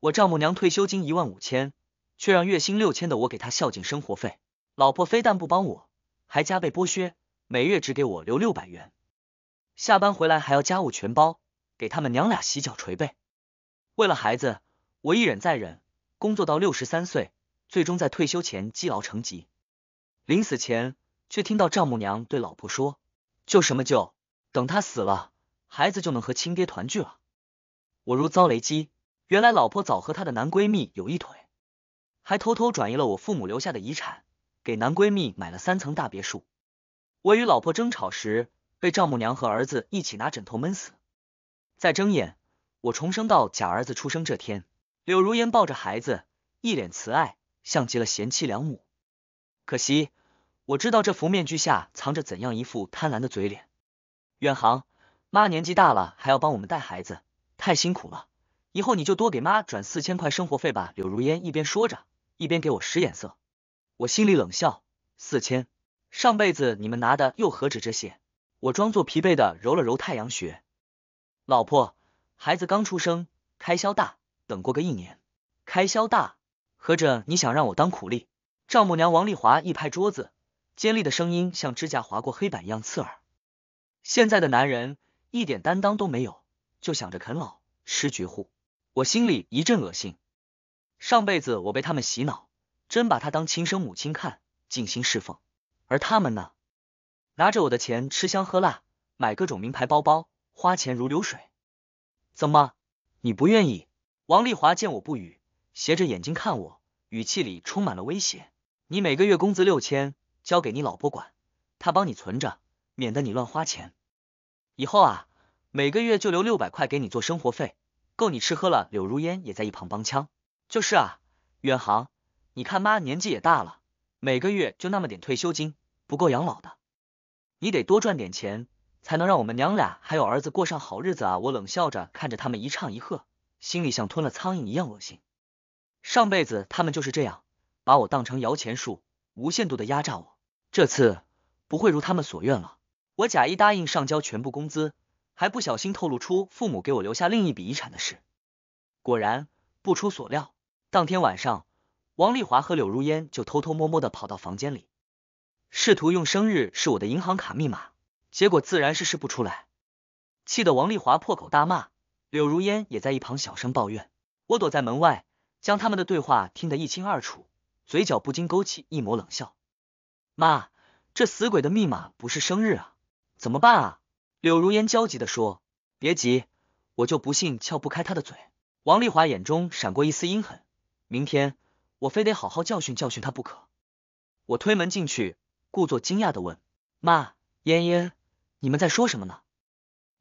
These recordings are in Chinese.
我丈母娘退休金一万五千，却让月薪六千的我给她孝敬生活费。老婆非但不帮我，还加倍剥削，每月只给我留六百元。下班回来还要家务全包，给他们娘俩洗脚捶背。为了孩子，我一忍再忍，工作到六十三岁，最终在退休前积劳成疾。临死前，却听到丈母娘对老婆说：“救什么救？等他死了，孩子就能和亲爹团聚了。”我如遭雷击。原来老婆早和她的男闺蜜有一腿，还偷偷转移了我父母留下的遗产，给男闺蜜买了三层大别墅。我与老婆争吵时，被丈母娘和儿子一起拿枕头闷死。再睁眼，我重生到假儿子出生这天。柳如烟抱着孩子，一脸慈爱，像极了贤妻良母。可惜，我知道这副面具下藏着怎样一副贪婪的嘴脸。远航，妈年纪大了，还要帮我们带孩子，太辛苦了。以后你就多给妈转四千块生活费吧。柳如烟一边说着，一边给我使眼色。我心里冷笑：四千，上辈子你们拿的又何止这些？我装作疲惫的揉了揉太阳穴。老婆，孩子刚出生，开销大，等过个一年，开销大，合着你想让我当苦力？丈母娘王丽华一拍桌子，尖利的声音像指甲划过黑板一样刺耳。现在的男人一点担当都没有，就想着啃老，失绝户。我心里一阵恶心。上辈子我被他们洗脑，真把他当亲生母亲看，尽心侍奉。而他们呢，拿着我的钱吃香喝辣，买各种名牌包包，花钱如流水。怎么，你不愿意？王丽华见我不语，斜着眼睛看我，语气里充满了威胁。你每个月工资六千，交给你老婆管，她帮你存着，免得你乱花钱。以后啊，每个月就留六百块给你做生活费。够你吃喝了，柳如烟也在一旁帮腔，就是啊，远航，你看妈年纪也大了，每个月就那么点退休金，不够养老的，你得多赚点钱，才能让我们娘俩还有儿子过上好日子啊！我冷笑着看着他们一唱一和，心里像吞了苍蝇一样恶心。上辈子他们就是这样，把我当成摇钱树，无限度的压榨我，这次不会如他们所愿了。我假意答应上交全部工资。还不小心透露出父母给我留下另一笔遗产的事，果然不出所料，当天晚上，王丽华和柳如烟就偷偷摸摸的跑到房间里，试图用生日是我的银行卡密码，结果自然是试不出来，气得王丽华破口大骂，柳如烟也在一旁小声抱怨。我躲在门外，将他们的对话听得一清二楚，嘴角不禁勾起一抹冷笑。妈，这死鬼的密码不是生日啊，怎么办啊？柳如烟焦急的说：“别急，我就不信撬不开他的嘴。”王丽华眼中闪过一丝阴狠，明天我非得好好教训教训他不可。我推门进去，故作惊讶的问：“妈，嫣嫣，你们在说什么呢？”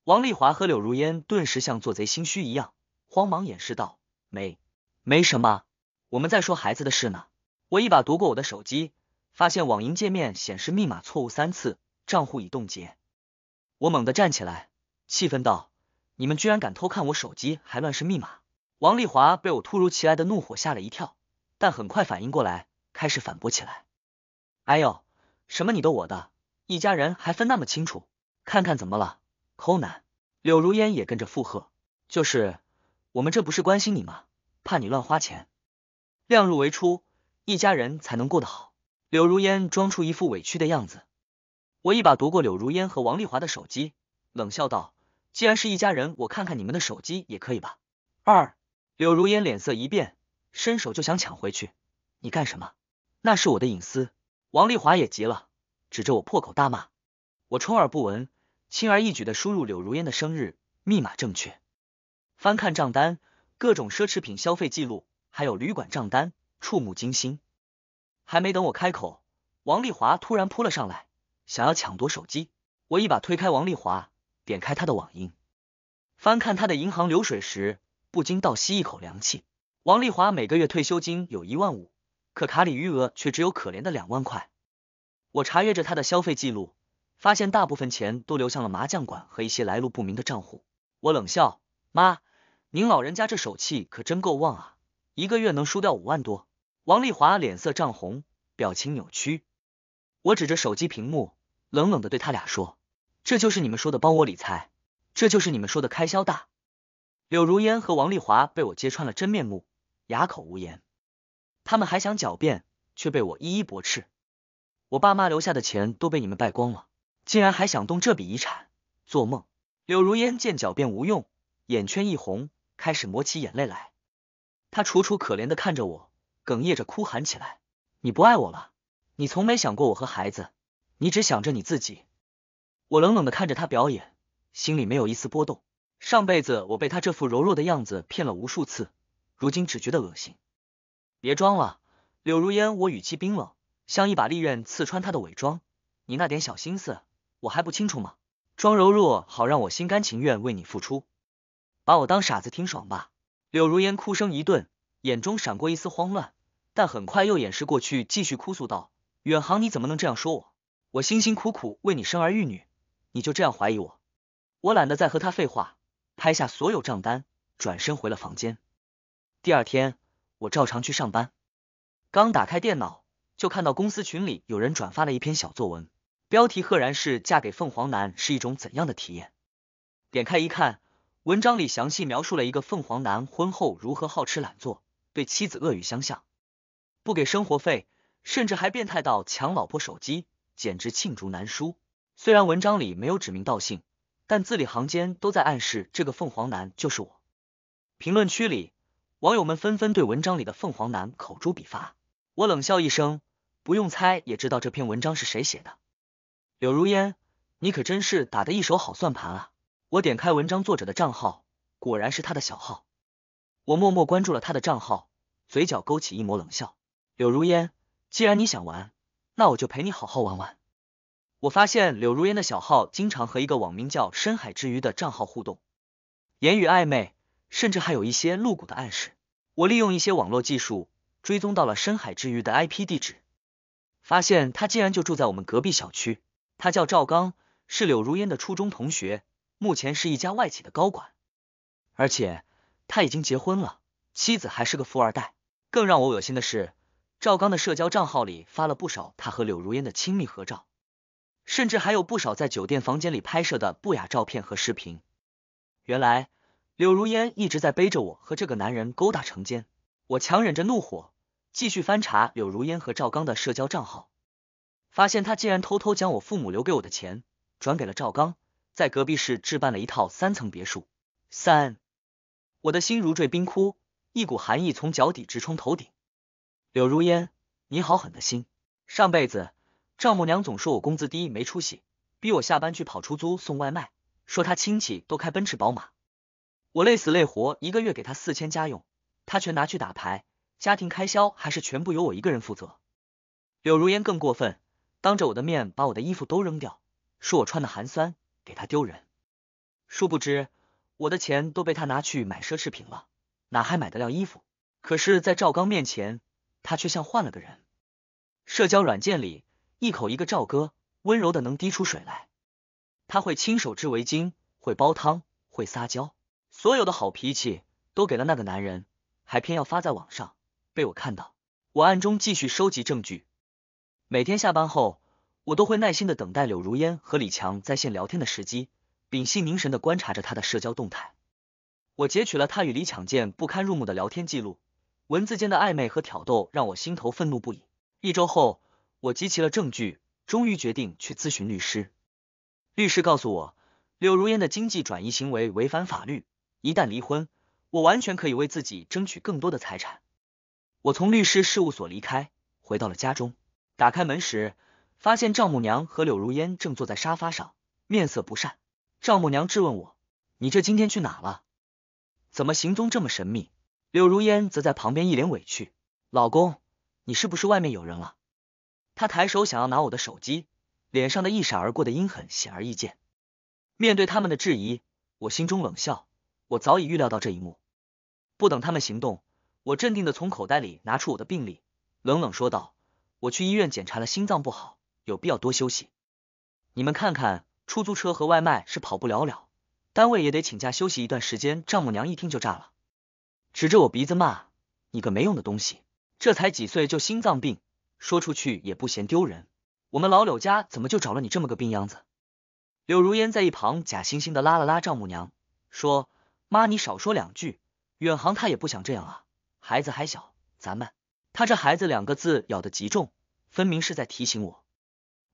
王丽华和柳如烟顿时像做贼心虚一样，慌忙掩饰道：“没，没什么，我们在说孩子的事呢。”我一把夺过我的手机，发现网银界面显示密码错误三次，账户已冻结。我猛地站起来，气愤道：“你们居然敢偷看我手机，还乱试密码！”王丽华被我突如其来的怒火吓了一跳，但很快反应过来，开始反驳起来：“哎呦，什么你的我的，一家人还分那么清楚？看看怎么了，抠男！”柳如烟也跟着附和：“就是，我们这不是关心你吗？怕你乱花钱，量入为出，一家人才能过得好。”柳如烟装出一副委屈的样子。我一把夺过柳如烟和王丽华的手机，冷笑道：“既然是一家人，我看看你们的手机也可以吧。”二柳如烟脸色一变，伸手就想抢回去。你干什么？那是我的隐私！王丽华也急了，指着我破口大骂。我充耳不闻，轻而易举的输入柳如烟的生日密码，正确。翻看账单，各种奢侈品消费记录，还有旅馆账单，触目惊心。还没等我开口，王丽华突然扑了上来。想要抢夺手机，我一把推开王丽华，点开她的网银，翻看她的银行流水时，不禁倒吸一口凉气。王丽华每个月退休金有一万五，可卡里余额却只有可怜的两万块。我查阅着她的消费记录，发现大部分钱都流向了麻将馆和一些来路不明的账户。我冷笑：“妈，您老人家这手气可真够旺啊，一个月能输掉五万多。”王丽华脸色涨红，表情扭曲。我指着手机屏幕。冷冷的对他俩说：“这就是你们说的帮我理财，这就是你们说的开销大。”柳如烟和王丽华被我揭穿了真面目，哑口无言。他们还想狡辩，却被我一一驳斥。我爸妈留下的钱都被你们败光了，竟然还想动这笔遗产，做梦！柳如烟见狡辩无用，眼圈一红，开始抹起眼泪来。她楚楚可怜的看着我，哽咽着哭喊起来：“你不爱我了？你从没想过我和孩子。”你只想着你自己，我冷冷的看着他表演，心里没有一丝波动。上辈子我被他这副柔弱的样子骗了无数次，如今只觉得恶心。别装了，柳如烟，我语气冰冷，像一把利刃刺穿他的伪装。你那点小心思，我还不清楚吗？装柔弱，好让我心甘情愿为你付出，把我当傻子挺爽吧？柳如烟哭声一顿，眼中闪过一丝慌乱，但很快又掩饰过去，继续哭诉道：“远航，你怎么能这样说我？”我辛辛苦苦为你生儿育女，你就这样怀疑我？我懒得再和他废话，拍下所有账单，转身回了房间。第二天，我照常去上班，刚打开电脑，就看到公司群里有人转发了一篇小作文，标题赫然是“嫁给凤凰男是一种怎样的体验”。点开一看，文章里详细描述了一个凤凰男婚后如何好吃懒做，对妻子恶语相向，不给生活费，甚至还变态到抢老婆手机。简直罄竹难书。虽然文章里没有指名道姓，但字里行间都在暗示这个凤凰男就是我。评论区里，网友们纷纷对文章里的凤凰男口诛笔伐。我冷笑一声，不用猜也知道这篇文章是谁写的。柳如烟，你可真是打的一手好算盘啊！我点开文章作者的账号，果然是他的小号。我默默关注了他的账号，嘴角勾起一抹冷笑。柳如烟，既然你想玩。那我就陪你好好玩玩。我发现柳如烟的小号经常和一个网名叫“深海之鱼”的账号互动，言语暧昧，甚至还有一些露骨的暗示。我利用一些网络技术追踪到了“深海之鱼”的 IP 地址，发现他竟然就住在我们隔壁小区。他叫赵刚，是柳如烟的初中同学，目前是一家外企的高管，而且他已经结婚了，妻子还是个富二代。更让我恶心的是。赵刚的社交账号里发了不少他和柳如烟的亲密合照，甚至还有不少在酒店房间里拍摄的不雅照片和视频。原来柳如烟一直在背着我和这个男人勾搭成奸。我强忍着怒火，继续翻查柳如烟和赵刚的社交账号，发现他竟然偷偷将我父母留给我的钱转给了赵刚，在隔壁市置办了一套三层别墅。三，我的心如坠冰窟，一股寒意从脚底直冲头顶。柳如烟，你好狠的心！上辈子丈母娘总说我工资低没出息，逼我下班去跑出租送外卖，说她亲戚都开奔驰宝马，我累死累活一个月给她四千家用，她全拿去打牌，家庭开销还是全部由我一个人负责。柳如烟更过分，当着我的面把我的衣服都扔掉，说我穿的寒酸，给她丢人。殊不知我的钱都被她拿去买奢侈品了，哪还买得了衣服？可是，在赵刚面前。他却像换了个人，社交软件里一口一个赵哥，温柔的能滴出水来。他会亲手织围巾，会煲汤，会撒娇，所有的好脾气都给了那个男人，还偏要发在网上被我看到。我暗中继续收集证据，每天下班后，我都会耐心的等待柳如烟和李强在线聊天的时机，屏息凝神的观察着他的社交动态。我截取了他与李强间不堪入目的聊天记录。文字间的暧昧和挑逗让我心头愤怒不已。一周后，我集齐了证据，终于决定去咨询律师。律师告诉我，柳如烟的经济转移行为违反法律，一旦离婚，我完全可以为自己争取更多的财产。我从律师事务所离开，回到了家中。打开门时，发现丈母娘和柳如烟正坐在沙发上，面色不善。丈母娘质问我：“你这今天去哪了？怎么行踪这么神秘？”柳如烟则在旁边一脸委屈：“老公，你是不是外面有人了？”她抬手想要拿我的手机，脸上的一闪而过的阴狠显而易见。面对他们的质疑，我心中冷笑，我早已预料到这一幕。不等他们行动，我镇定的从口袋里拿出我的病历，冷冷说道：“我去医院检查了，心脏不好，有必要多休息。你们看看，出租车和外卖是跑不了了，单位也得请假休息一段时间。”丈母娘一听就炸了。指着我鼻子骂：“你个没用的东西，这才几岁就心脏病，说出去也不嫌丢人。我们老柳家怎么就找了你这么个病秧子？”柳如烟在一旁假惺惺的拉了拉丈母娘，说：“妈，你少说两句，远航他也不想这样啊，孩子还小，咱们……”他这“孩子”两个字咬得极重，分明是在提醒我，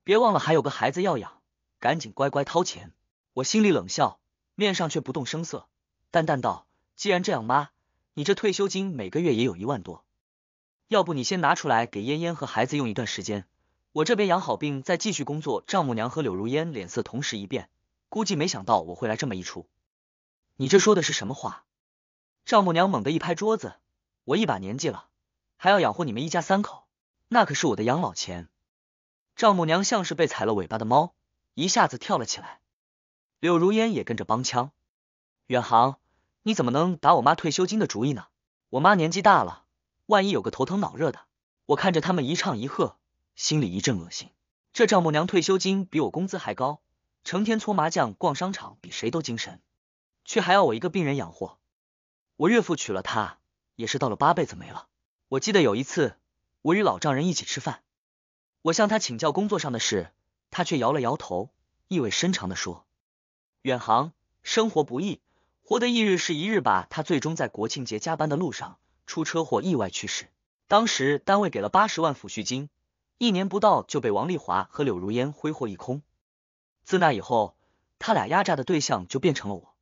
别忘了还有个孩子要养，赶紧乖乖掏钱。我心里冷笑，面上却不动声色，淡淡道：“既然这样，妈。”你这退休金每个月也有一万多，要不你先拿出来给嫣嫣和孩子用一段时间，我这边养好病再继续工作。丈母娘和柳如烟脸色同时一变，估计没想到我会来这么一出。你这说的是什么话？丈母娘猛地一拍桌子，我一把年纪了，还要养活你们一家三口，那可是我的养老钱。丈母娘像是被踩了尾巴的猫，一下子跳了起来。柳如烟也跟着帮腔，远航。你怎么能打我妈退休金的主意呢？我妈年纪大了，万一有个头疼脑热的，我看着他们一唱一和，心里一阵恶心。这丈母娘退休金比我工资还高，成天搓麻将、逛商场，比谁都精神，却还要我一个病人养活。我岳父娶了她，也是倒了八辈子霉了。我记得有一次，我与老丈人一起吃饭，我向他请教工作上的事，他却摇了摇头，意味深长的说：“远航，生活不易。”活得一日是一日吧。他最终在国庆节加班的路上出车祸意外去世。当时单位给了八十万抚恤金，一年不到就被王丽华和柳如烟挥霍一空。自那以后，他俩压榨的对象就变成了我。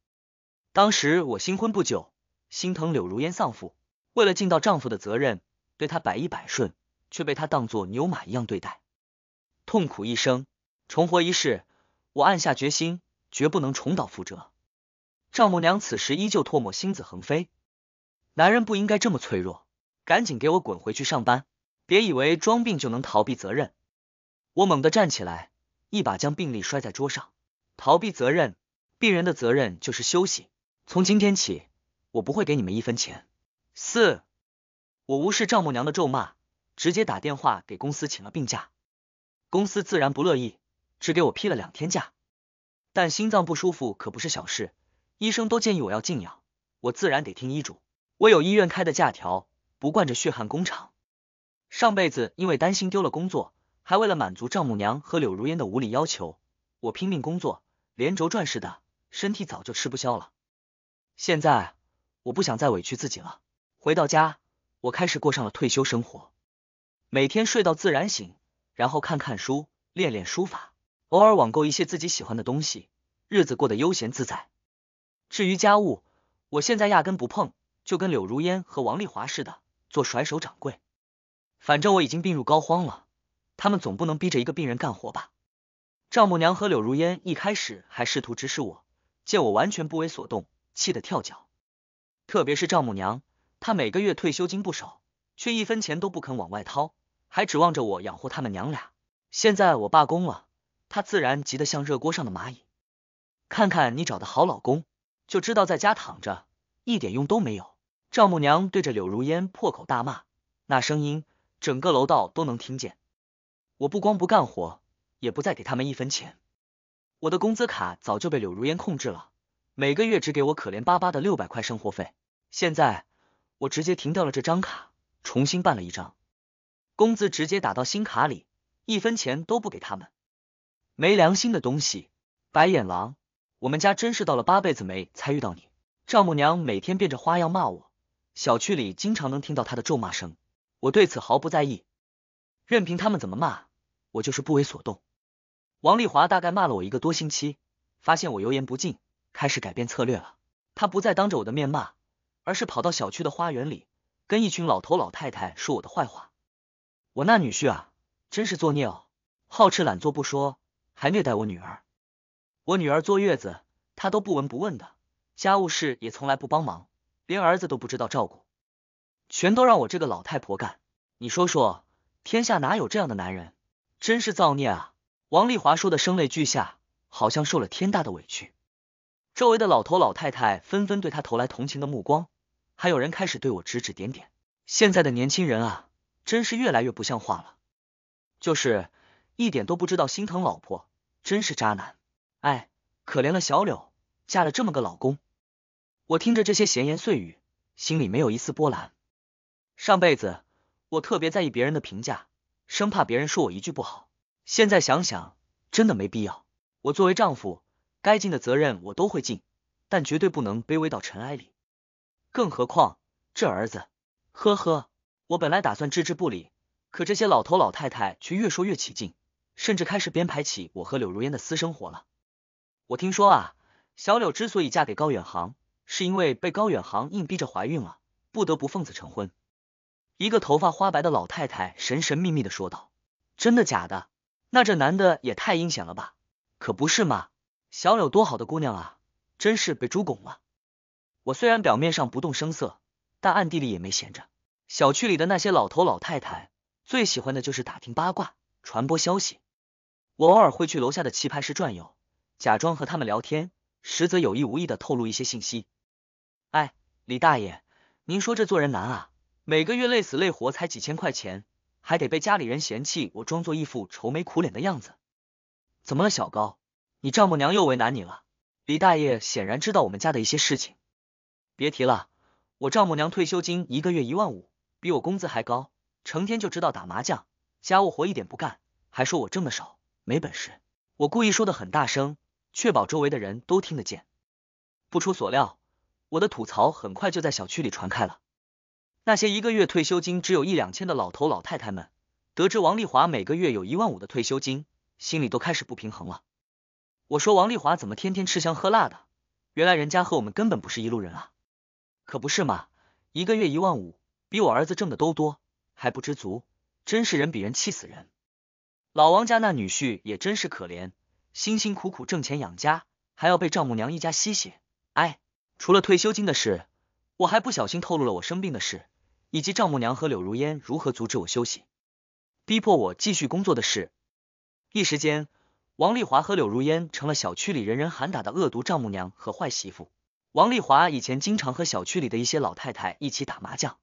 当时我新婚不久，心疼柳如烟丧父，为了尽到丈夫的责任，对她百依百顺，却被她当作牛马一样对待，痛苦一生，重活一世。我暗下决心，绝不能重蹈覆辙。丈母娘此时依旧唾沫星子横飞，男人不应该这么脆弱，赶紧给我滚回去上班！别以为装病就能逃避责任！我猛地站起来，一把将病历摔在桌上。逃避责任？病人的责任就是休息。从今天起，我不会给你们一分钱。四，我无视丈母娘的咒骂，直接打电话给公司请了病假。公司自然不乐意，只给我批了两天假。但心脏不舒服可不是小事。医生都建议我要静养，我自然得听医嘱。我有医院开的假条，不惯着血汗工厂。上辈子因为担心丢了工作，还为了满足丈母娘和柳如烟的无理要求，我拼命工作，连轴转似的，身体早就吃不消了。现在我不想再委屈自己了。回到家，我开始过上了退休生活，每天睡到自然醒，然后看看书，练练书法，偶尔网购一些自己喜欢的东西，日子过得悠闲自在。至于家务，我现在压根不碰，就跟柳如烟和王丽华似的做甩手掌柜。反正我已经病入膏肓了，他们总不能逼着一个病人干活吧？丈母娘和柳如烟一开始还试图指使我，见我完全不为所动，气得跳脚。特别是丈母娘，她每个月退休金不少，却一分钱都不肯往外掏，还指望着我养活他们娘俩。现在我罢工了，她自然急得像热锅上的蚂蚁。看看你找的好老公！就知道在家躺着，一点用都没有。丈母娘对着柳如烟破口大骂，那声音整个楼道都能听见。我不光不干活，也不再给他们一分钱。我的工资卡早就被柳如烟控制了，每个月只给我可怜巴巴的六百块生活费。现在我直接停掉了这张卡，重新办了一张，工资直接打到新卡里，一分钱都不给他们。没良心的东西，白眼狼！我们家真是倒了八辈子霉才遇到你。丈母娘每天变着花样骂我，小区里经常能听到她的咒骂声，我对此毫不在意，任凭他们怎么骂，我就是不为所动。王丽华大概骂了我一个多星期，发现我油盐不进，开始改变策略了。她不再当着我的面骂，而是跑到小区的花园里，跟一群老头老太太说我的坏话。我那女婿啊，真是作孽哦，好吃懒做不说，还虐待我女儿。我女儿坐月子，他都不闻不问的，家务事也从来不帮忙，连儿子都不知道照顾，全都让我这个老太婆干。你说说，天下哪有这样的男人？真是造孽啊！王丽华说的声泪俱下，好像受了天大的委屈。周围的老头老太太纷纷对他投来同情的目光，还有人开始对我指指点点。现在的年轻人啊，真是越来越不像话了，就是一点都不知道心疼老婆，真是渣男。哎，可怜了小柳，嫁了这么个老公。我听着这些闲言碎语，心里没有一丝波澜。上辈子我特别在意别人的评价，生怕别人说我一句不好。现在想想，真的没必要。我作为丈夫，该尽的责任我都会尽，但绝对不能卑微到尘埃里。更何况这儿子，呵呵。我本来打算置之不理，可这些老头老太太却越说越起劲，甚至开始编排起我和柳如烟的私生活了。我听说啊，小柳之所以嫁给高远航，是因为被高远航硬逼着怀孕了，不得不奉子成婚。一个头发花白的老太太神神秘秘的说道：“真的假的？那这男的也太阴险了吧？可不是嘛！小柳多好的姑娘啊，真是被猪拱了。”我虽然表面上不动声色，但暗地里也没闲着。小区里的那些老头老太太最喜欢的就是打听八卦、传播消息。我偶尔会去楼下的棋牌室转悠。假装和他们聊天，实则有意无意的透露一些信息。哎，李大爷，您说这做人难啊，每个月累死累活才几千块钱，还得被家里人嫌弃。我装作一副愁眉苦脸的样子。怎么了，小高？你丈母娘又为难你了？李大爷显然知道我们家的一些事情。别提了，我丈母娘退休金一个月一万五，比我工资还高，成天就知道打麻将，家务活一点不干，还说我挣的少，没本事。我故意说的很大声。确保周围的人都听得见。不出所料，我的吐槽很快就在小区里传开了。那些一个月退休金只有一两千的老头老太太们，得知王丽华每个月有一万五的退休金，心里都开始不平衡了。我说王丽华怎么天天吃香喝辣的？原来人家和我们根本不是一路人啊！可不是嘛，一个月一万五，比我儿子挣的都多，还不知足，真是人比人气死人。老王家那女婿也真是可怜。辛辛苦苦挣钱养家，还要被丈母娘一家吸血，哎，除了退休金的事，我还不小心透露了我生病的事，以及丈母娘和柳如烟如何阻止我休息，逼迫我继续工作的事。一时间，王丽华和柳如烟成了小区里人人喊打的恶毒丈母娘和坏媳妇。王丽华以前经常和小区里的一些老太太一起打麻将，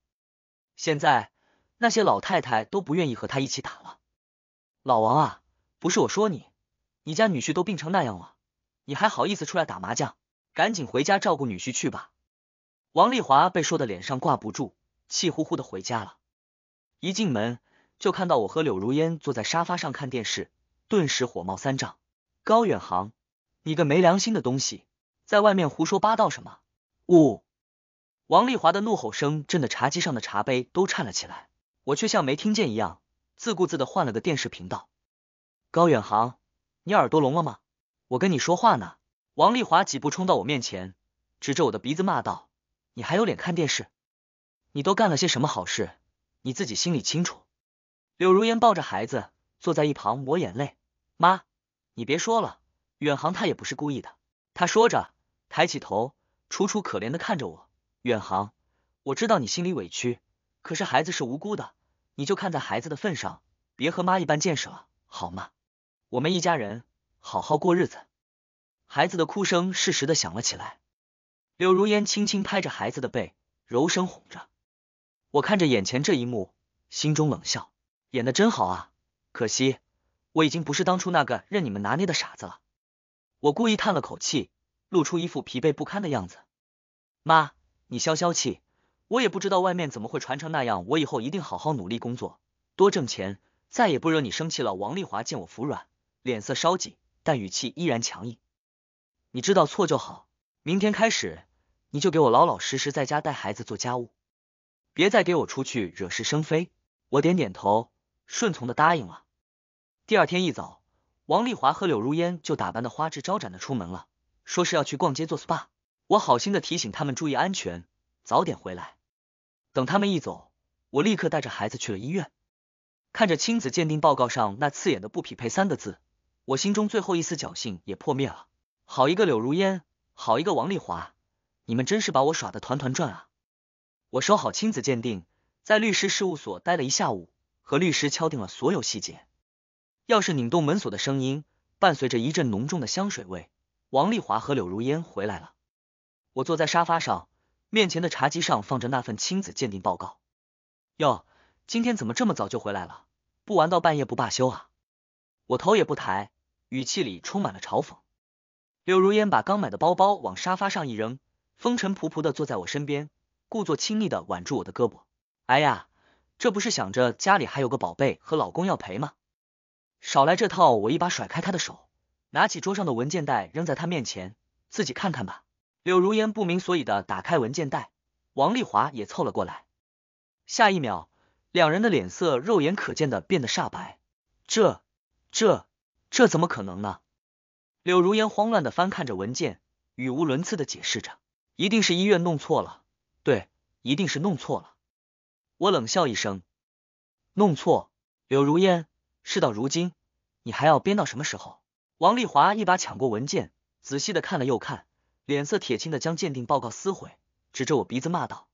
现在那些老太太都不愿意和她一起打了。老王啊，不是我说你。你家女婿都病成那样了，你还好意思出来打麻将？赶紧回家照顾女婿去吧！王丽华被说的脸上挂不住，气呼呼的回家了。一进门就看到我和柳如烟坐在沙发上看电视，顿时火冒三丈。高远航，你个没良心的东西，在外面胡说八道什么？呜！王丽华的怒吼声震得茶几上的茶杯都颤了起来，我却像没听见一样，自顾自的换了个电视频道。高远航。你耳朵聋了吗？我跟你说话呢！王丽华几步冲到我面前，指着我的鼻子骂道：“你还有脸看电视？你都干了些什么好事？你自己心里清楚。”柳如烟抱着孩子坐在一旁抹眼泪：“妈，你别说了，远航他也不是故意的。”他说着，抬起头，楚楚可怜的看着我：“远航，我知道你心里委屈，可是孩子是无辜的，你就看在孩子的份上，别和妈一般见识了，好吗？”我们一家人好好过日子。孩子的哭声适时的响了起来，柳如烟轻轻拍着孩子的背，柔声哄着。我看着眼前这一幕，心中冷笑，演的真好啊！可惜我已经不是当初那个任你们拿捏的傻子了。我故意叹了口气，露出一副疲惫不堪的样子。妈，你消消气，我也不知道外面怎么会传成那样。我以后一定好好努力工作，多挣钱，再也不惹你生气了。王丽华见我服软。脸色稍紧，但语气依然强硬。你知道错就好，明天开始你就给我老老实实在家带孩子做家务，别再给我出去惹是生非。我点点头，顺从的答应了。第二天一早，王丽华和柳如烟就打扮的花枝招展的出门了，说是要去逛街做 SPA。我好心的提醒他们注意安全，早点回来。等他们一走，我立刻带着孩子去了医院，看着亲子鉴定报告上那刺眼的不匹配三个字。我心中最后一丝侥幸也破灭了。好一个柳如烟，好一个王丽华，你们真是把我耍得团团转啊！我收好亲子鉴定，在律师事务所待了一下午，和律师敲定了所有细节。钥匙拧动门锁的声音伴随着一阵浓重的香水味，王丽华和柳如烟回来了。我坐在沙发上，面前的茶几上放着那份亲子鉴定报告。哟，今天怎么这么早就回来了？不玩到半夜不罢休啊！我头也不抬。语气里充满了嘲讽。柳如烟把刚买的包包往沙发上一扔，风尘仆仆的坐在我身边，故作亲昵的挽住我的胳膊。哎呀，这不是想着家里还有个宝贝和老公要陪吗？少来这套！我一把甩开她的手，拿起桌上的文件袋扔在她面前，自己看看吧。柳如烟不明所以的打开文件袋，王丽华也凑了过来。下一秒，两人的脸色肉眼可见的变得煞白。这，这。这怎么可能呢？柳如烟慌乱的翻看着文件，语无伦次的解释着：“一定是医院弄错了，对，一定是弄错了。”我冷笑一声：“弄错？”柳如烟，事到如今，你还要编到什么时候？”王丽华一把抢过文件，仔细的看了又看，脸色铁青的将鉴定报告撕毁，指着我鼻子骂道：“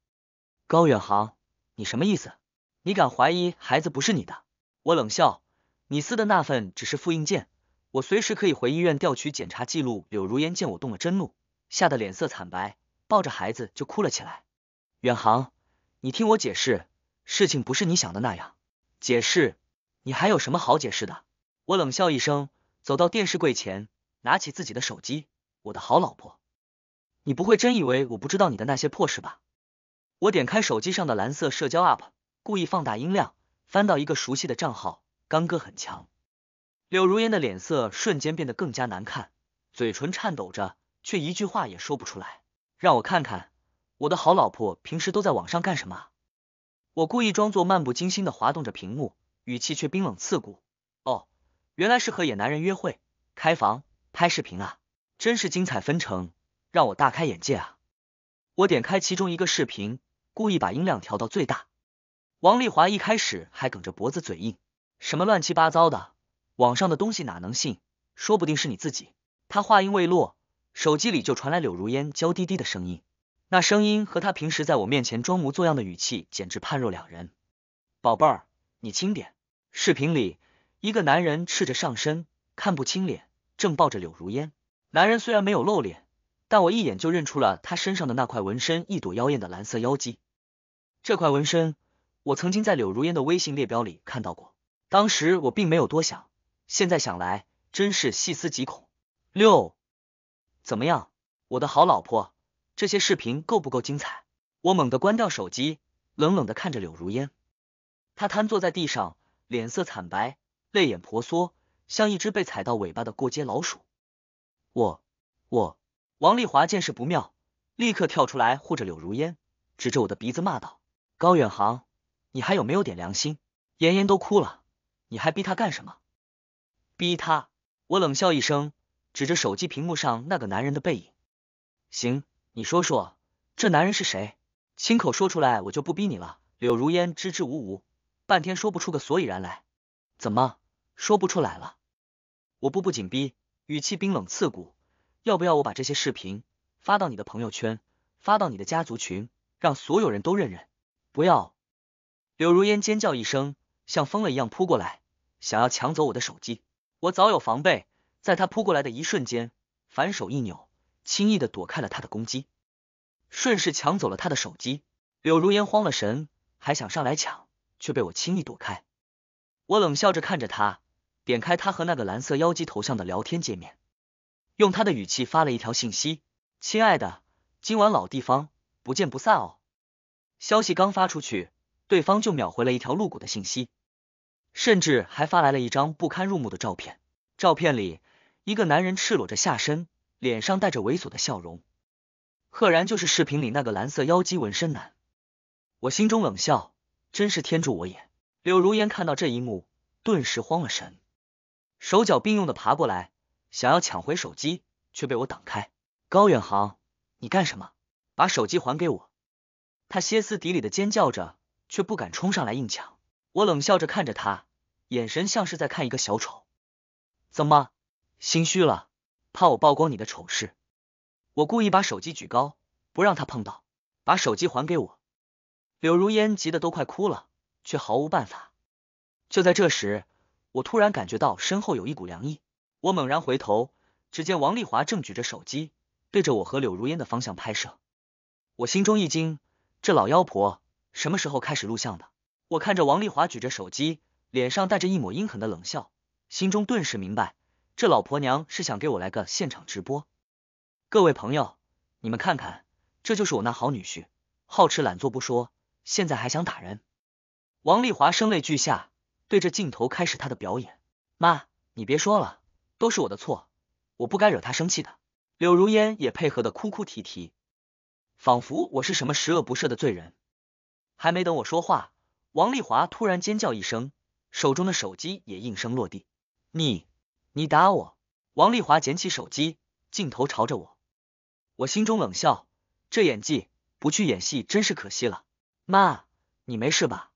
高远航，你什么意思？你敢怀疑孩子不是你的？”我冷笑。你撕的那份只是复印件，我随时可以回医院调取检查记录。柳如烟见我动了真怒，吓得脸色惨白，抱着孩子就哭了起来。远航，你听我解释，事情不是你想的那样。解释？你还有什么好解释的？我冷笑一声，走到电视柜前，拿起自己的手机。我的好老婆，你不会真以为我不知道你的那些破事吧？我点开手机上的蓝色社交 app，故意放大音量，翻到一个熟悉的账号。刚哥很强，柳如烟的脸色瞬间变得更加难看，嘴唇颤抖着，却一句话也说不出来。让我看看，我的好老婆平时都在网上干什么？我故意装作漫不经心的滑动着屏幕，语气却冰冷刺骨。哦，原来是和野男人约会、开房、拍视频啊，真是精彩纷呈，让我大开眼界啊！我点开其中一个视频，故意把音量调到最大。王丽华一开始还梗着脖子嘴硬。什么乱七八糟的，网上的东西哪能信？说不定是你自己。他话音未落，手机里就传来柳如烟娇滴滴的声音，那声音和他平时在我面前装模作样的语气简直判若两人。宝贝儿，你轻点。视频里，一个男人赤着上身，看不清脸，正抱着柳如烟。男人虽然没有露脸，但我一眼就认出了他身上的那块纹身，一朵妖艳的蓝色妖姬。这块纹身，我曾经在柳如烟的微信列表里看到过。当时我并没有多想，现在想来真是细思极恐。六，怎么样，我的好老婆，这些视频够不够精彩？我猛地关掉手机，冷冷的看着柳如烟，她瘫坐在地上，脸色惨白，泪眼婆娑，像一只被踩到尾巴的过街老鼠。我我，王丽华见势不妙，立刻跳出来护着柳如烟，指着我的鼻子骂道：“高远航，你还有没有点良心？妍妍都哭了。”你还逼他干什么？逼他！我冷笑一声，指着手机屏幕上那个男人的背影。行，你说说，这男人是谁？亲口说出来，我就不逼你了。柳如烟支支吾吾，半天说不出个所以然来。怎么，说不出来了？我步步紧逼，语气冰冷刺骨。要不要我把这些视频发到你的朋友圈，发到你的家族群，让所有人都认认？不要！柳如烟尖叫一声，像疯了一样扑过来。想要抢走我的手机，我早有防备，在他扑过来的一瞬间，反手一扭，轻易的躲开了他的攻击，顺势抢走了他的手机。柳如烟慌了神，还想上来抢，却被我轻易躲开。我冷笑着看着他，点开他和那个蓝色妖姬头像的聊天界面，用他的语气发了一条信息：“亲爱的，今晚老地方，不见不散哦。”消息刚发出去，对方就秒回了一条露骨的信息。甚至还发来了一张不堪入目的照片，照片里一个男人赤裸着下身，脸上带着猥琐的笑容，赫然就是视频里那个蓝色妖姬纹身男。我心中冷笑，真是天助我也！柳如烟看到这一幕，顿时慌了神，手脚并用的爬过来，想要抢回手机，却被我挡开。高远航，你干什么？把手机还给我！他歇斯底里的尖叫着，却不敢冲上来硬抢。我冷笑着看着他，眼神像是在看一个小丑。怎么，心虚了？怕我曝光你的丑事？我故意把手机举高，不让他碰到。把手机还给我！柳如烟急得都快哭了，却毫无办法。就在这时，我突然感觉到身后有一股凉意。我猛然回头，只见王丽华正举着手机，对着我和柳如烟的方向拍摄。我心中一惊，这老妖婆什么时候开始录像的？我看着王丽华举着手机，脸上带着一抹阴狠的冷笑，心中顿时明白，这老婆娘是想给我来个现场直播。各位朋友，你们看看，这就是我那好女婿，好吃懒做不说，现在还想打人。王丽华声泪俱下，对着镜头开始她的表演。妈，你别说了，都是我的错，我不该惹她生气的。柳如烟也配合的哭哭啼啼，仿佛我是什么十恶不赦的罪人。还没等我说话。王丽华突然尖叫一声，手中的手机也应声落地。你你打我！王丽华捡起手机，镜头朝着我。我心中冷笑，这演技不去演戏真是可惜了。妈，你没事吧？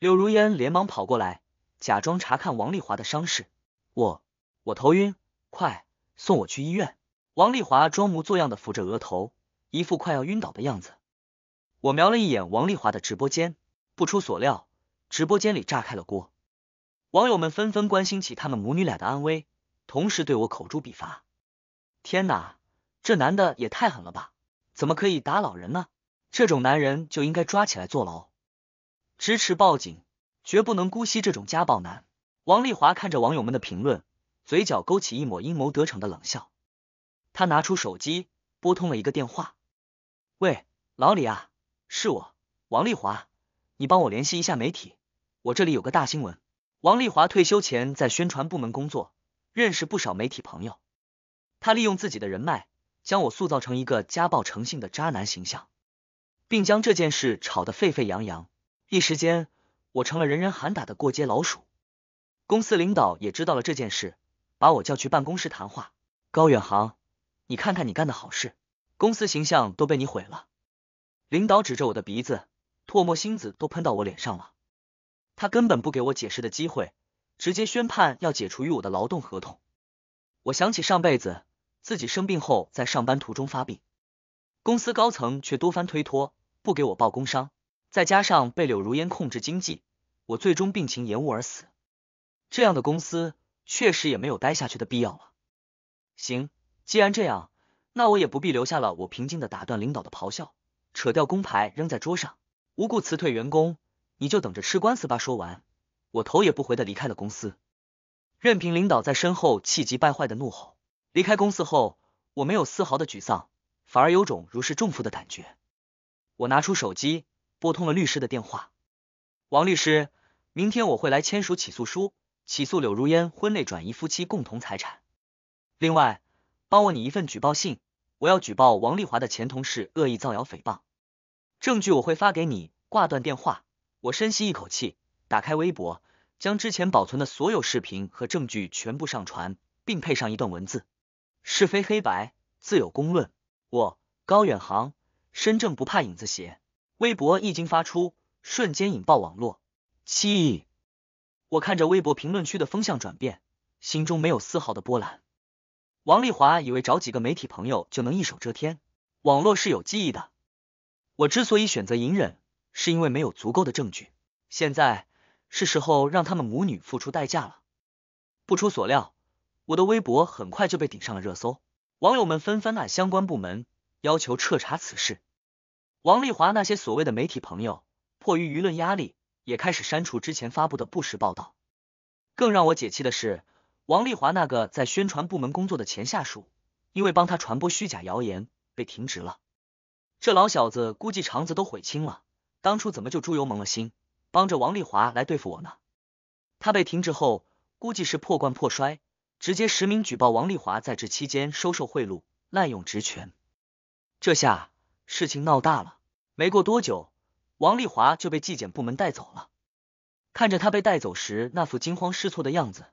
柳如烟连忙跑过来，假装查看王丽华的伤势。我我头晕，快送我去医院！王丽华装模作样的扶着额头，一副快要晕倒的样子。我瞄了一眼王丽华的直播间。不出所料，直播间里炸开了锅，网友们纷纷关心起他们母女俩的安危，同时对我口诛笔伐。天哪，这男的也太狠了吧！怎么可以打老人呢？这种男人就应该抓起来坐牢，支持报警，绝不能姑息这种家暴男。王丽华看着网友们的评论，嘴角勾起一抹阴谋得逞的冷笑。他拿出手机拨通了一个电话：“喂，老李啊，是我，王丽华。”你帮我联系一下媒体，我这里有个大新闻。王丽华退休前在宣传部门工作，认识不少媒体朋友。他利用自己的人脉，将我塑造成一个家暴成性的渣男形象，并将这件事炒得沸沸扬扬。一时间，我成了人人喊打的过街老鼠。公司领导也知道了这件事，把我叫去办公室谈话。高远航，你看看你干的好事，公司形象都被你毁了。领导指着我的鼻子。唾沫星子都喷到我脸上了，他根本不给我解释的机会，直接宣判要解除与我的劳动合同。我想起上辈子自己生病后在上班途中发病，公司高层却多番推脱不给我报工伤，再加上被柳如烟控制经济，我最终病情延误而死。这样的公司确实也没有待下去的必要了。行，既然这样，那我也不必留下了。我平静的打断领导的咆哮，扯掉工牌扔在桌上。无故辞退员工，你就等着吃官司吧！说完，我头也不回的离开了公司，任凭领导在身后气急败坏的怒吼。离开公司后，我没有丝毫的沮丧，反而有种如释重负的感觉。我拿出手机，拨通了律师的电话。王律师，明天我会来签署起诉书，起诉柳如烟婚内转移夫妻共同财产。另外，帮我拟一份举报信，我要举报王丽华的前同事恶意造谣诽谤。证据我会发给你。挂断电话，我深吸一口气，打开微博，将之前保存的所有视频和证据全部上传，并配上一段文字：是非黑白自有公论。我高远航，身正不怕影子斜。微博一经发出，瞬间引爆网络，七亿。我看着微博评论区的风向转变，心中没有丝毫的波澜。王丽华以为找几个媒体朋友就能一手遮天，网络是有记忆的。我之所以选择隐忍，是因为没有足够的证据。现在是时候让他们母女付出代价了。不出所料，我的微博很快就被顶上了热搜，网友们纷纷按相关部门要求彻查此事。王丽华那些所谓的媒体朋友，迫于舆论压力，也开始删除之前发布的不实报道。更让我解气的是，王丽华那个在宣传部门工作的前下属，因为帮他传播虚假谣言，被停职了。这老小子估计肠子都悔青了，当初怎么就猪油蒙了心，帮着王丽华来对付我呢？他被停职后，估计是破罐破摔，直接实名举报王丽华在职期间收受贿赂、滥用职权。这下事情闹大了。没过多久，王丽华就被纪检部门带走了。看着他被带走时那副惊慌失措的样子，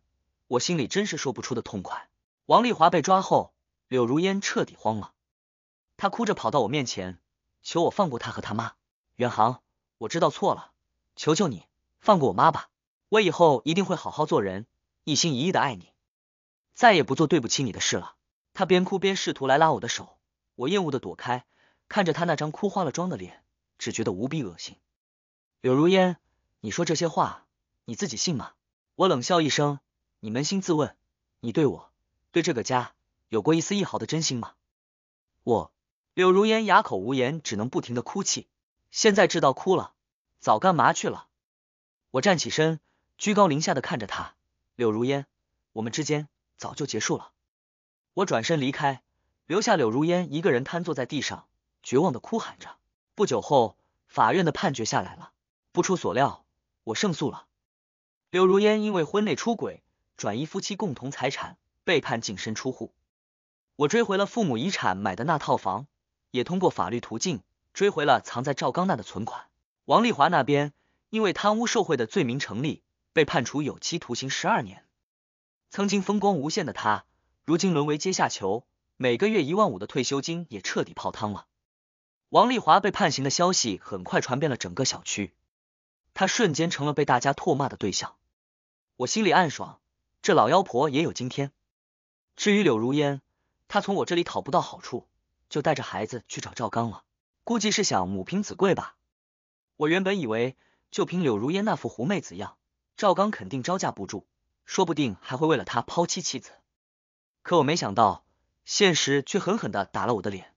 我心里真是说不出的痛快。王丽华被抓后，柳如烟彻底慌了。他哭着跑到我面前，求我放过他和他妈。远航，我知道错了，求求你放过我妈吧，我以后一定会好好做人，一心一意的爱你，再也不做对不起你的事了。他边哭边试图来拉我的手，我厌恶的躲开，看着他那张哭花了妆的脸，只觉得无比恶心。柳如烟，你说这些话你自己信吗？我冷笑一声，你扪心自问，你对我，对这个家，有过一丝一毫的真心吗？我。柳如烟哑口无言，只能不停的哭泣。现在知道哭了，早干嘛去了？我站起身，居高临下的看着他。柳如烟，我们之间早就结束了。我转身离开，留下柳如烟一个人瘫坐在地上，绝望的哭喊着。不久后，法院的判决下来了，不出所料，我胜诉了。柳如烟因为婚内出轨，转移夫妻共同财产，被判净身出户。我追回了父母遗产买的那套房。也通过法律途径追回了藏在赵刚那的存款。王丽华那边因为贪污受贿的罪名成立，被判处有期徒刑十二年。曾经风光无限的他，如今沦为阶下囚，每个月一万五的退休金也彻底泡汤了。王丽华被判刑的消息很快传遍了整个小区，他瞬间成了被大家唾骂的对象。我心里暗爽，这老妖婆也有今天。至于柳如烟，她从我这里讨不到好处。就带着孩子去找赵刚了，估计是想母凭子贵吧。我原本以为就凭柳如烟那副狐媚子样，赵刚肯定招架不住，说不定还会为了她抛妻弃子。可我没想到，现实却狠狠地打了我的脸。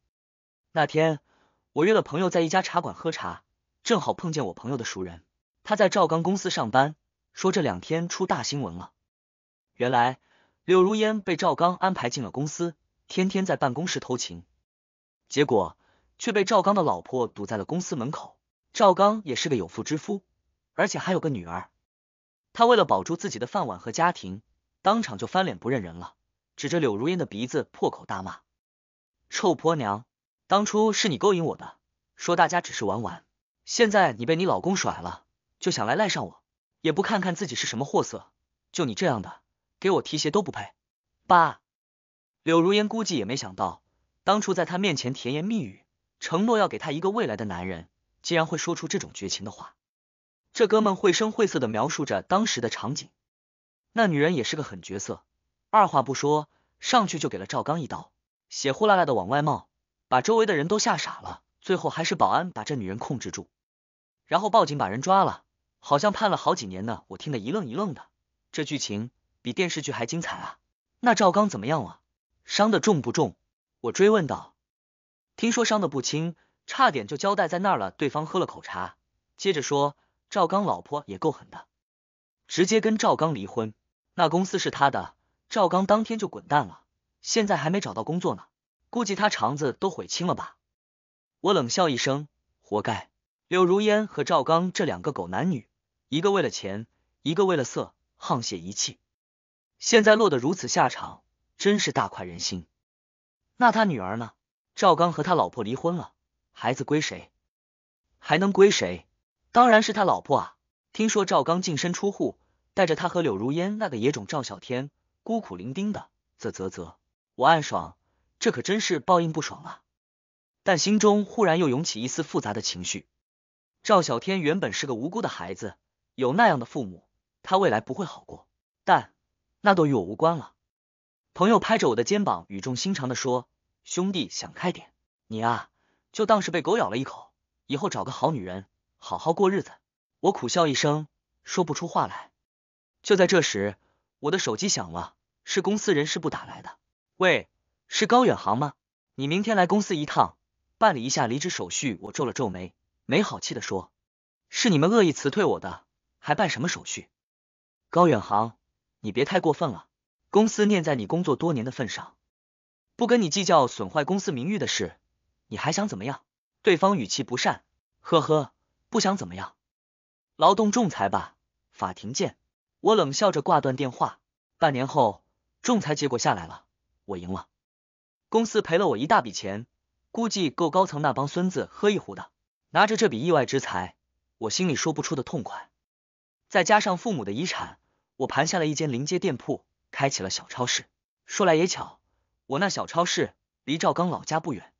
那天我约了朋友在一家茶馆喝茶，正好碰见我朋友的熟人，他在赵刚公司上班，说这两天出大新闻了。原来柳如烟被赵刚安排进了公司，天天在办公室偷情。结果却被赵刚的老婆堵在了公司门口。赵刚也是个有妇之夫，而且还有个女儿。他为了保住自己的饭碗和家庭，当场就翻脸不认人了，指着柳如烟的鼻子破口大骂：“臭婆娘，当初是你勾引我的，说大家只是玩玩，现在你被你老公甩了，就想来赖上我，也不看看自己是什么货色，就你这样的，给我提鞋都不配。”爸，柳如烟估计也没想到。当初在他面前甜言蜜语，承诺要给他一个未来的男人，竟然会说出这种绝情的话。这哥们绘声绘色的描述着当时的场景，那女人也是个狠角色，二话不说上去就给了赵刚一刀，血呼啦啦的往外冒，把周围的人都吓傻了。最后还是保安把这女人控制住，然后报警把人抓了，好像判了好几年呢。我听得一愣一愣的，这剧情比电视剧还精彩啊！那赵刚怎么样了？伤的重不重？我追问道：“听说伤的不轻，差点就交代在那儿了。”对方喝了口茶，接着说：“赵刚老婆也够狠的，直接跟赵刚离婚，那公司是他的，赵刚当天就滚蛋了，现在还没找到工作呢，估计他肠子都悔青了吧。”我冷笑一声：“活该，柳如烟和赵刚这两个狗男女，一个为了钱，一个为了色，沆瀣一气，现在落得如此下场，真是大快人心。”那他女儿呢？赵刚和他老婆离婚了，孩子归谁？还能归谁？当然是他老婆啊！听说赵刚净身出户，带着他和柳如烟那个野种赵小天，孤苦伶仃的。啧啧啧，我暗爽，这可真是报应不爽啊！但心中忽然又涌起一丝复杂的情绪。赵小天原本是个无辜的孩子，有那样的父母，他未来不会好过。但那都与我无关了。朋友拍着我的肩膀，语重心长的说：“兄弟，想开点，你啊，就当是被狗咬了一口，以后找个好女人，好好过日子。”我苦笑一声，说不出话来。就在这时，我的手机响了，是公司人事部打来的。喂，是高远航吗？你明天来公司一趟，办理一下离职手续。我皱了皱眉，没好气的说：“是你们恶意辞退我的，还办什么手续？高远航，你别太过分了。”公司念在你工作多年的份上，不跟你计较损坏公司名誉的事，你还想怎么样？对方语气不善，呵呵，不想怎么样，劳动仲裁吧，法庭见。我冷笑着挂断电话。半年后，仲裁结果下来了，我赢了，公司赔了我一大笔钱，估计够高层那帮孙子喝一壶的。拿着这笔意外之财，我心里说不出的痛快。再加上父母的遗产，我盘下了一间临街店铺。开启了小超市。说来也巧，我那小超市离赵刚老家不远。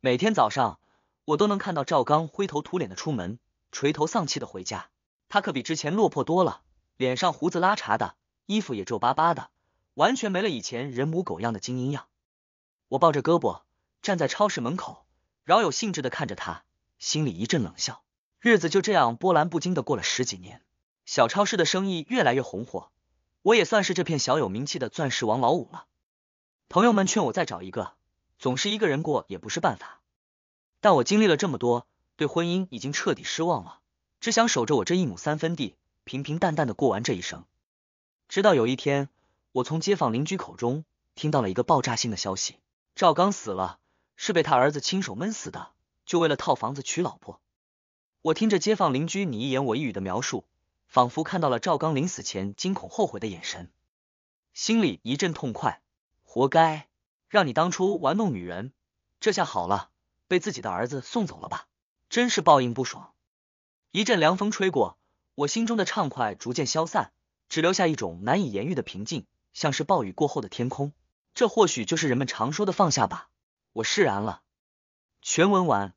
每天早上，我都能看到赵刚灰头土脸的出门，垂头丧气的回家。他可比之前落魄多了，脸上胡子拉碴的，衣服也皱巴巴的，完全没了以前人模狗样的精英样。我抱着胳膊站在超市门口，饶有兴致的看着他，心里一阵冷笑。日子就这样波澜不惊的过了十几年，小超市的生意越来越红火。我也算是这片小有名气的钻石王老五了，朋友们劝我再找一个，总是一个人过也不是办法。但我经历了这么多，对婚姻已经彻底失望了，只想守着我这一亩三分地，平平淡淡的过完这一生。直到有一天，我从街坊邻居口中听到了一个爆炸性的消息：赵刚死了，是被他儿子亲手闷死的，就为了套房子娶老婆。我听着街坊邻居你一言我一语的描述。仿佛看到了赵刚临死前惊恐后悔的眼神，心里一阵痛快，活该，让你当初玩弄女人，这下好了，被自己的儿子送走了吧，真是报应不爽。一阵凉风吹过，我心中的畅快逐渐消散，只留下一种难以言喻的平静，像是暴雨过后的天空。这或许就是人们常说的放下吧，我释然了。全文完。